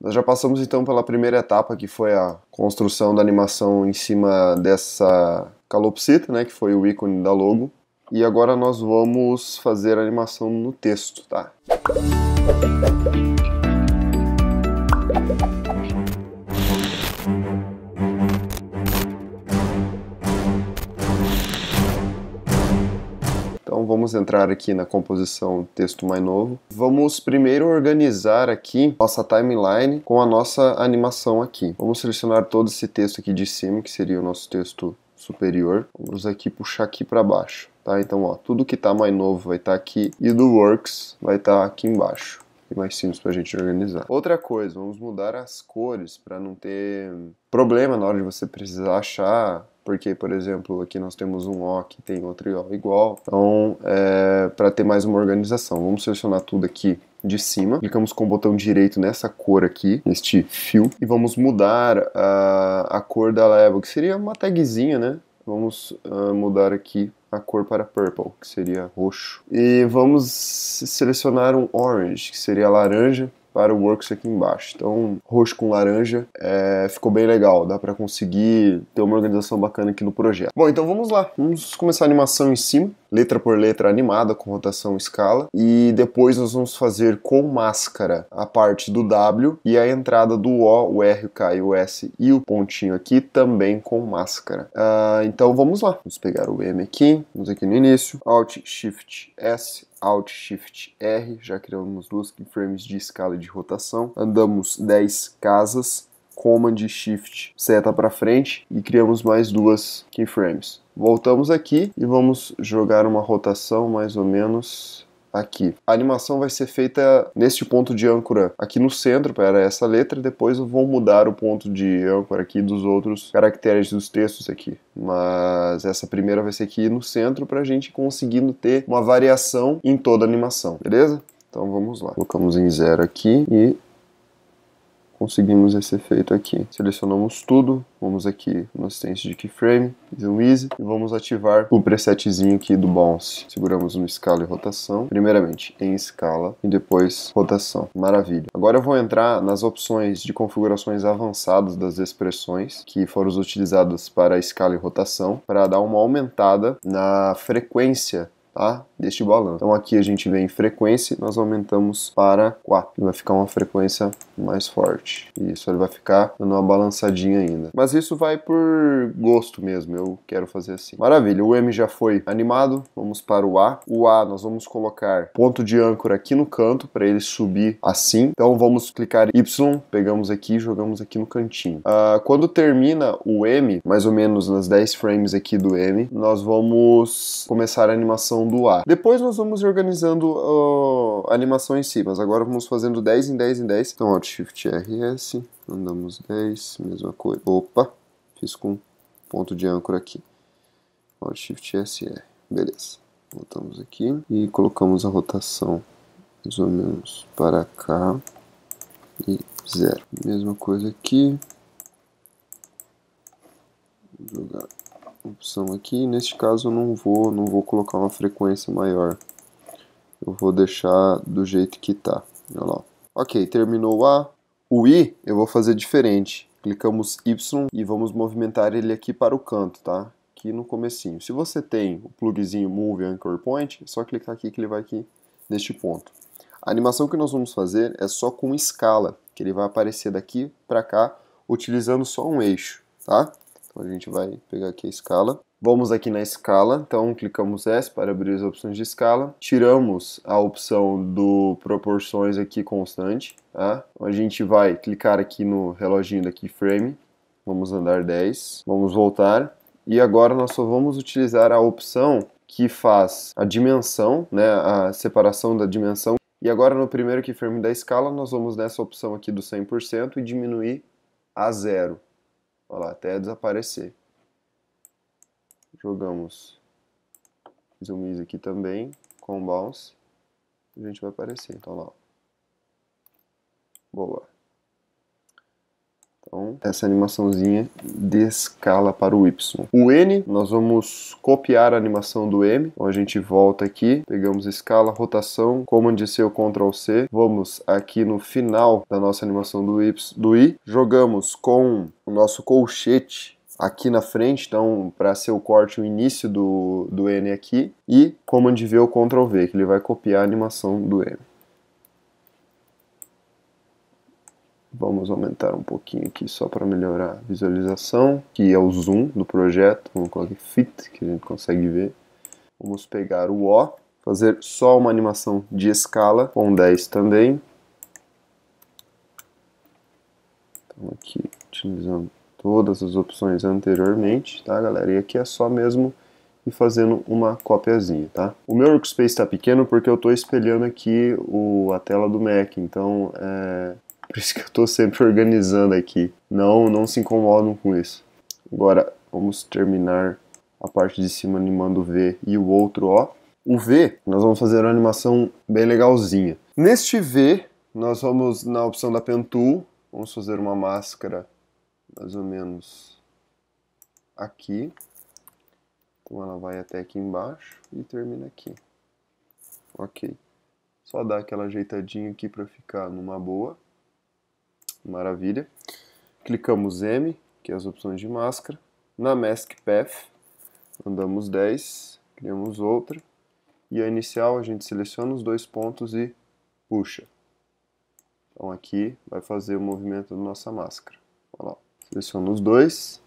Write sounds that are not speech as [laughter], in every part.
Nós já passamos então pela primeira etapa, que foi a construção da animação em cima dessa calopsita, né, que foi o ícone da logo. E agora nós vamos fazer a animação no texto, tá? vamos entrar aqui na composição texto mais novo. Vamos primeiro organizar aqui nossa timeline com a nossa animação aqui. Vamos selecionar todo esse texto aqui de cima, que seria o nosso texto superior. Vamos aqui puxar aqui para baixo. Tá? Então, ó, tudo que está mais novo vai estar tá aqui e do Works vai estar tá aqui embaixo. E mais simples para a gente organizar. Outra coisa, vamos mudar as cores para não ter problema na hora de você precisar achar porque, por exemplo, aqui nós temos um O que tem outro O igual. Então, é, para ter mais uma organização, vamos selecionar tudo aqui de cima, clicamos com o botão direito nessa cor aqui, neste fio, e vamos mudar a, a cor da level, que seria uma tagzinha, né? Vamos uh, mudar aqui a cor para purple, que seria roxo. E vamos selecionar um orange, que seria laranja, para o Works aqui embaixo. Então, roxo com laranja é, ficou bem legal, dá para conseguir ter uma organização bacana aqui no projeto. Bom, então vamos lá, vamos começar a animação em cima letra por letra animada com rotação escala e depois nós vamos fazer com máscara a parte do W e a entrada do O, o R, o K e o S e o pontinho aqui também com máscara. Uh, então vamos lá, vamos pegar o M aqui, vamos aqui no início, Alt, Shift, S, Alt, Shift, R, já criamos duas frames de escala e de rotação, andamos 10 casas, Command Shift seta para frente e criamos mais duas keyframes. Voltamos aqui e vamos jogar uma rotação mais ou menos aqui. A animação vai ser feita neste ponto de âncora aqui no centro para essa letra, depois eu vou mudar o ponto de âncora aqui dos outros caracteres dos textos aqui. Mas essa primeira vai ser aqui no centro para a gente conseguindo ter uma variação em toda a animação, beleza? Então vamos lá. Colocamos em zero aqui e conseguimos esse efeito aqui. Selecionamos tudo, vamos aqui no assistente de keyframe, zoom easy, e vamos ativar o presetzinho aqui do bounce. Seguramos no escala e rotação, primeiramente em escala e depois rotação. Maravilha. Agora eu vou entrar nas opções de configurações avançadas das expressões que foram utilizadas para escala e rotação, para dar uma aumentada na frequência a tá? deste balanço. Então aqui a gente vem em frequência, nós aumentamos para 4. vai ficar uma frequência mais forte. Isso, ele vai ficar dando uma balançadinha ainda. Mas isso vai por gosto mesmo, eu quero fazer assim. Maravilha, o M já foi animado, vamos para o A. O A nós vamos colocar ponto de âncora aqui no canto para ele subir assim. Então vamos clicar Y, pegamos aqui e jogamos aqui no cantinho. Uh, quando termina o M, mais ou menos nas 10 frames aqui do M, nós vamos começar a animação depois nós vamos organizando a animação em si, mas agora vamos fazendo 10 em 10 em 10. Então, Alt Shift RS, andamos 10, mesma coisa. Opa, fiz com ponto de âncora aqui. Alt Shift SR, beleza. Voltamos aqui e colocamos a rotação mais ou menos para cá e zero. Mesma coisa aqui. Vou jogar opção aqui. Neste caso eu não vou, não vou colocar uma frequência maior. Eu vou deixar do jeito que está. Olha lá. Ok, terminou o A. O I eu vou fazer diferente. Clicamos Y e vamos movimentar ele aqui para o canto, tá? Aqui no comecinho. Se você tem o plugzinho Move Anchor Point, é só clicar aqui que ele vai aqui neste ponto. A animação que nós vamos fazer é só com escala, que ele vai aparecer daqui para cá, utilizando só um eixo, tá? Então, a gente vai pegar aqui a escala. Vamos aqui na escala, então clicamos S para abrir as opções de escala. Tiramos a opção do proporções aqui constante. Tá? Então, a gente vai clicar aqui no reloginho da keyframe. Vamos andar 10. Vamos voltar. E agora nós só vamos utilizar a opção que faz a dimensão, né, a separação da dimensão. E agora no primeiro keyframe da escala nós vamos nessa opção aqui do 100% e diminuir a zero. Olha lá, até desaparecer. Jogamos zoomies aqui também, com bounce. A gente vai aparecer, então lá. Boa. Então, essa animaçãozinha de escala para o Y. O N, nós vamos copiar a animação do M. Então, a gente volta aqui, pegamos escala, rotação, Command ou Ctrl C. Vamos aqui no final da nossa animação do, y, do I. Jogamos com o nosso colchete aqui na frente, então para ser o corte o início do, do N aqui, e Command V ou Ctrl V, que ele vai copiar a animação do M. Vamos aumentar um pouquinho aqui só para melhorar a visualização, que é o zoom do projeto. Vamos colocar fit, que a gente consegue ver. Vamos pegar o O, fazer só uma animação de escala, com 10 também. Então aqui, utilizando todas as opções anteriormente, tá galera? E aqui é só mesmo e fazendo uma copiazinha, tá? O meu workspace está pequeno porque eu estou espelhando aqui o, a tela do Mac, então é, por isso que eu tô sempre organizando aqui. Não, não se incomodam com isso. Agora, vamos terminar a parte de cima animando o V e o outro O. O V, nós vamos fazer uma animação bem legalzinha. Neste V, nós vamos na opção da Pen Tool, vamos fazer uma máscara mais ou menos aqui. Então ela vai até aqui embaixo e termina aqui. Ok. Só dar aquela ajeitadinha aqui para ficar numa boa. Maravilha. Clicamos M, que é as opções de máscara. Na Mask Path, andamos 10, criamos outra. E a inicial, a gente seleciona os dois pontos e puxa. Então aqui vai fazer o movimento da nossa máscara. seleciona lá. os dois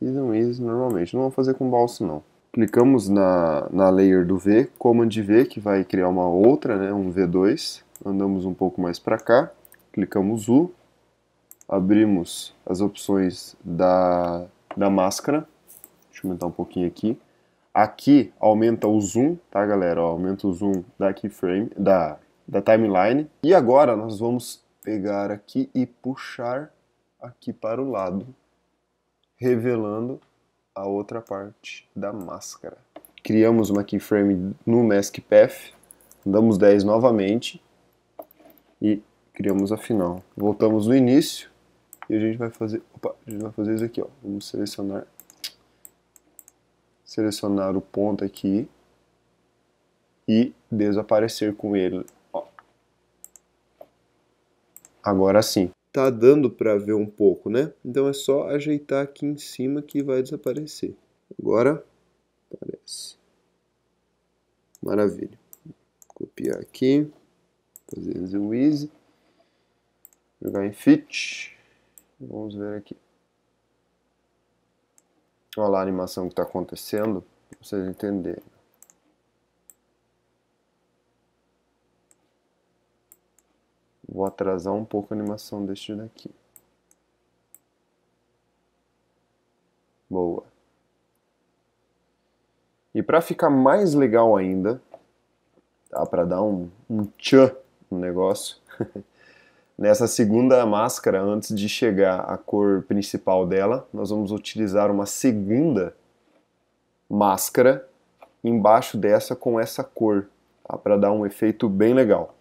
e não easy normalmente. Não vou fazer com balso não. Clicamos na, na layer do V, command V, que vai criar uma outra, né, um V2. Andamos um pouco mais para cá, clicamos U, abrimos as opções da, da máscara. Deixa eu aumentar um pouquinho aqui. Aqui aumenta o zoom, tá galera? Ó, aumenta o zoom da keyframe, da, da timeline. E agora nós vamos pegar aqui e puxar aqui para o lado, revelando a outra parte da máscara. Criamos uma keyframe no Mask Path, damos 10 novamente e criamos a final. Voltamos no início, e a gente vai fazer, opa, a gente vai fazer isso aqui, ó. Vamos selecionar, selecionar o ponto aqui e desaparecer com ele, ó. Agora sim. Tá dando para ver um pouco, né? Então é só ajeitar aqui em cima que vai desaparecer. Agora aparece. Maravilha. Copiar aqui, fazer o easy, jogar em fit. Vamos ver aqui. Olha lá a animação que está acontecendo, para vocês entenderem. Vou atrasar um pouco a animação deste daqui. Boa. E para ficar mais legal ainda, tá? para dar um, um tchan no negócio, [laughs] Nessa segunda máscara, antes de chegar à cor principal dela, nós vamos utilizar uma segunda máscara embaixo dessa com essa cor, tá? para dar um efeito bem legal.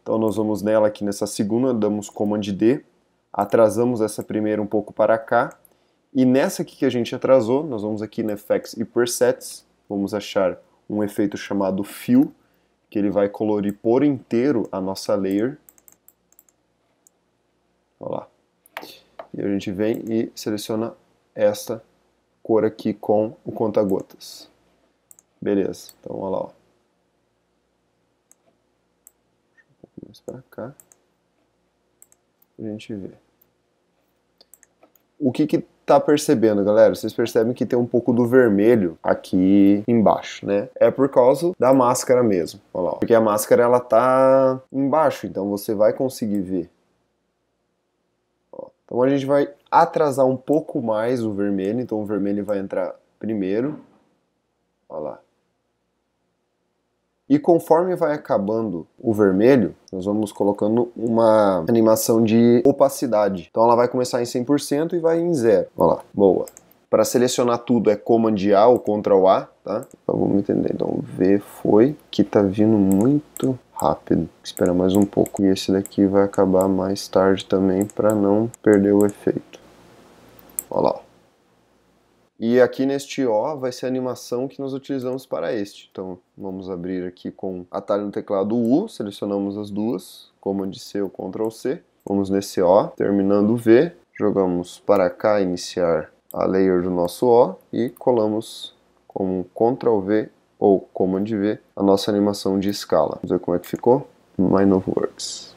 Então nós vamos nela aqui nessa segunda, damos Command D, atrasamos essa primeira um pouco para cá, e nessa aqui que a gente atrasou, nós vamos aqui no Effects e Presets, vamos achar um efeito chamado Fill, que ele vai colorir por inteiro a nossa layer, Olha lá. E a gente vem e seleciona esta cor aqui com o conta-gotas. Beleza, então olha lá. Ó. Deixa um pouquinho mais para cá. A gente vê. O que que tá percebendo, galera? Vocês percebem que tem um pouco do vermelho aqui embaixo, né? É por causa da máscara mesmo, olha lá. Porque a máscara, ela tá embaixo, então você vai conseguir ver então a gente vai atrasar um pouco mais o vermelho, então o vermelho vai entrar primeiro. Olha lá. E conforme vai acabando o vermelho, nós vamos colocando uma animação de opacidade. Então ela vai começar em 100% e vai em zero. Olha lá, boa. Para selecionar tudo é Command A ou Ctrl A, tá? Então, vamos entender. Então V foi, que tá vindo muito rápido. Espera mais um pouco. E esse daqui vai acabar mais tarde também para não perder o efeito. Olha lá. E aqui neste O vai ser a animação que nós utilizamos para este. Então vamos abrir aqui com atalho no teclado U, selecionamos as duas, Command C ou Ctrl C. Vamos nesse O, terminando o V, jogamos para cá iniciar a layer do nosso O e colamos com Ctrl V ou Command V, a nossa animação de escala. Vamos ver como é que ficou? Works.